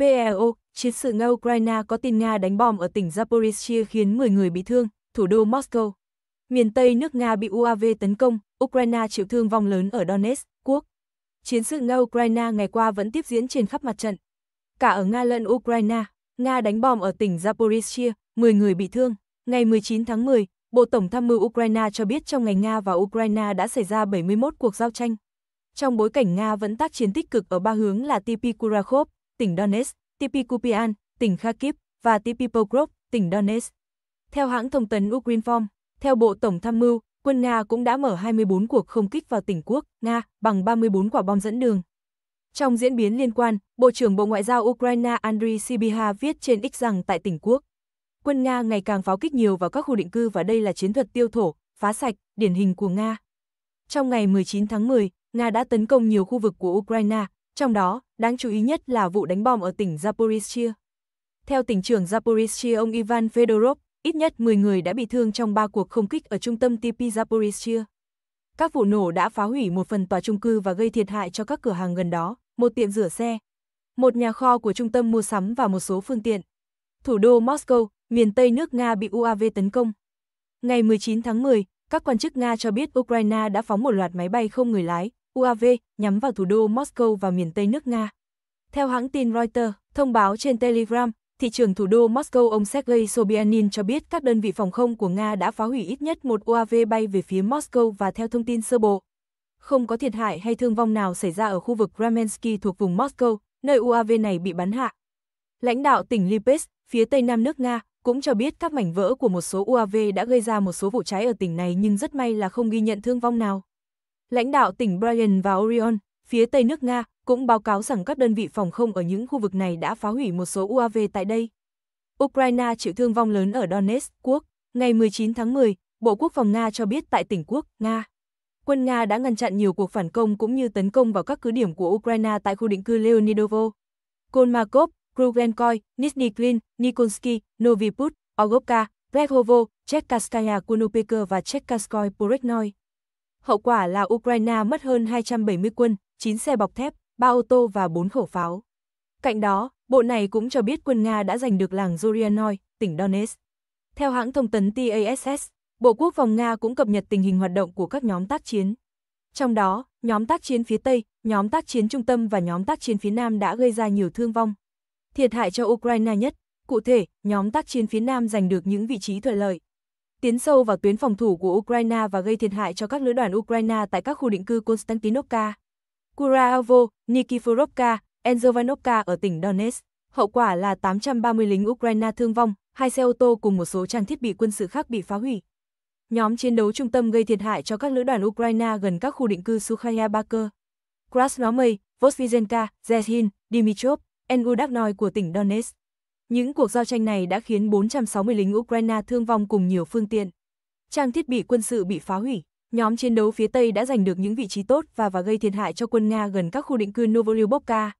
PEO, chiến sự nga Ukraine có tin Nga đánh bom ở tỉnh Zaporizhia khiến 10 người bị thương, thủ đô Moscow. Miền Tây nước Nga bị UAV tấn công, Ukraine chịu thương vong lớn ở Donetsk, quốc. Chiến sự Nga-Ukraine ngày qua vẫn tiếp diễn trên khắp mặt trận. Cả ở Nga lẫn Ukraine, Nga đánh bom ở tỉnh Zaporizhia, 10 người bị thương. Ngày 19 tháng 10, Bộ Tổng tham mưu Ukraine cho biết trong ngày Nga và Ukraine đã xảy ra 71 cuộc giao tranh. Trong bối cảnh Nga vẫn tác chiến tích cực ở ba hướng là Tipi Kurakhov, tỉnh Donetsk, Kupian, tỉnh Kharkiv và Pokrovsk, tỉnh Donetsk. Theo hãng thông tấn Ukrinform, theo Bộ Tổng tham mưu, quân Nga cũng đã mở 24 cuộc không kích vào tỉnh quốc Nga bằng 34 quả bom dẫn đường. Trong diễn biến liên quan, Bộ trưởng Bộ Ngoại giao Ukraine Andriy Sibiha viết trên X rằng tại tỉnh quốc, quân Nga ngày càng pháo kích nhiều vào các khu định cư và đây là chiến thuật tiêu thổ, phá sạch, điển hình của Nga. Trong ngày 19 tháng 10, Nga đã tấn công nhiều khu vực của Ukraine, trong đó, đáng chú ý nhất là vụ đánh bom ở tỉnh Zaporizhia. Theo tỉnh trưởng Zaporizhia ông Ivan Fedorov, ít nhất 10 người đã bị thương trong 3 cuộc không kích ở trung tâm TP Zaporizhia. Các vụ nổ đã phá hủy một phần tòa trung cư và gây thiệt hại cho các cửa hàng gần đó, một tiệm rửa xe, một nhà kho của trung tâm mua sắm và một số phương tiện. Thủ đô Moscow, miền Tây nước Nga bị UAV tấn công. Ngày 19 tháng 10, các quan chức Nga cho biết Ukraine đã phóng một loạt máy bay không người lái, UAV nhắm vào thủ đô Moscow và miền Tây nước Nga. Theo hãng tin Reuters, thông báo trên Telegram, thị trường thủ đô Moscow ông Sergei Sobyanin cho biết các đơn vị phòng không của Nga đã phá hủy ít nhất một UAV bay về phía Moscow và theo thông tin sơ bộ. Không có thiệt hại hay thương vong nào xảy ra ở khu vực Ramensky thuộc vùng Moscow, nơi UAV này bị bắn hạ. Lãnh đạo tỉnh Lipetsk, phía tây nam nước Nga, cũng cho biết các mảnh vỡ của một số UAV đã gây ra một số vụ cháy ở tỉnh này nhưng rất may là không ghi nhận thương vong nào lãnh đạo tỉnh Bryan và Orion, phía tây nước Nga, cũng báo cáo rằng các đơn vị phòng không ở những khu vực này đã phá hủy một số UAV tại đây. Ukraine chịu thương vong lớn ở Donetsk, quốc. Ngày 19 tháng 10, Bộ Quốc phòng Nga cho biết tại tỉnh Quốc, Nga, quân Nga đã ngăn chặn nhiều cuộc phản công cũng như tấn công vào các cứ điểm của Ukraine tại khu định cư Leonidovo, Kolmakov, Krugenkoy, Nizhny Klin, Nikolsky, Noviput, Ogovka, Rehovo, Chekkaskaya Kunupeka và Chekkaskoy Poreknoy hậu quả là Ukraine mất hơn 270 quân, 9 xe bọc thép, 3 ô tô và 4 khẩu pháo. Cạnh đó, bộ này cũng cho biết quân Nga đã giành được làng Zurianoy, tỉnh Donetsk. Theo hãng thông tấn TASS, Bộ Quốc phòng Nga cũng cập nhật tình hình hoạt động của các nhóm tác chiến. Trong đó, nhóm tác chiến phía Tây, nhóm tác chiến trung tâm và nhóm tác chiến phía Nam đã gây ra nhiều thương vong. Thiệt hại cho Ukraine nhất, cụ thể, nhóm tác chiến phía Nam giành được những vị trí thuận lợi, tiến sâu vào tuyến phòng thủ của Ukraine và gây thiệt hại cho các lữ đoàn Ukraine tại các khu định cư Konstantinovka, Kuraovo, Nikiforovka, Enzovanovka ở tỉnh Donetsk. Hậu quả là 830 lính Ukraine thương vong, hai xe ô tô cùng một số trang thiết bị quân sự khác bị phá hủy. Nhóm chiến đấu trung tâm gây thiệt hại cho các lữ đoàn Ukraine gần các khu định cư Sukhaya Baker, Krasnomy, Vosvizenka, Zehin, Dimitrov, Engudaknoi của tỉnh Donetsk. Những cuộc giao tranh này đã khiến 460 lính Ukraine thương vong cùng nhiều phương tiện. Trang thiết bị quân sự bị phá hủy, nhóm chiến đấu phía Tây đã giành được những vị trí tốt và và gây thiệt hại cho quân Nga gần các khu định cư Novolubovka,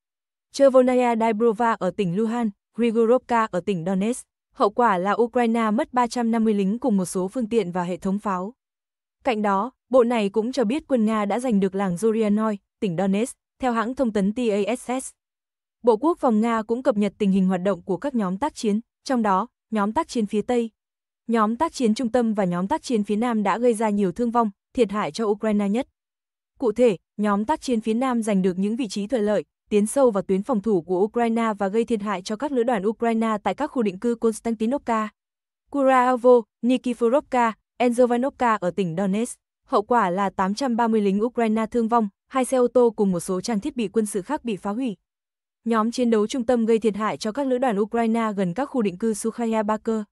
Chervonaya Dibrova ở tỉnh Luhan, Grigorovka ở tỉnh Donetsk. Hậu quả là Ukraine mất 350 lính cùng một số phương tiện và hệ thống pháo. Cạnh đó, bộ này cũng cho biết quân Nga đã giành được làng Zorianoi, tỉnh Donetsk, theo hãng thông tấn TASS. Bộ Quốc phòng Nga cũng cập nhật tình hình hoạt động của các nhóm tác chiến, trong đó, nhóm tác chiến phía Tây, nhóm tác chiến trung tâm và nhóm tác chiến phía Nam đã gây ra nhiều thương vong, thiệt hại cho Ukraine nhất. Cụ thể, nhóm tác chiến phía Nam giành được những vị trí thuận lợi, tiến sâu vào tuyến phòng thủ của Ukraine và gây thiệt hại cho các lữ đoàn Ukraine tại các khu định cư Konstantinovka, Kuraovo, Nikiforovka, Enzovanovka ở tỉnh Donetsk. Hậu quả là 830 lính Ukraine thương vong, hai xe ô tô cùng một số trang thiết bị quân sự khác bị phá hủy, Nhóm chiến đấu trung tâm gây thiệt hại cho các lữ đoàn Ukraine gần các khu định cư Sukhaya Baker,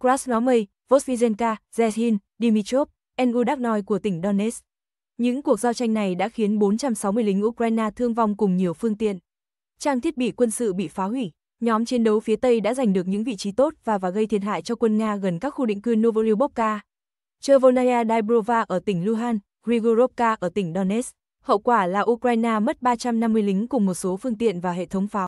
Krasnomy, Vosvizenka, Zezhin, Dimitrov, Engudaknoi của tỉnh Donetsk. Những cuộc giao tranh này đã khiến 460 lính Ukraine thương vong cùng nhiều phương tiện. Trang thiết bị quân sự bị phá hủy. Nhóm chiến đấu phía Tây đã giành được những vị trí tốt và và gây thiệt hại cho quân Nga gần các khu định cư Novolubovka, Chervonaya Dybrova ở tỉnh Luhansk, Grigorovka ở tỉnh Donetsk hậu quả là Ukraine mất 350 lính cùng một số phương tiện và hệ thống pháo.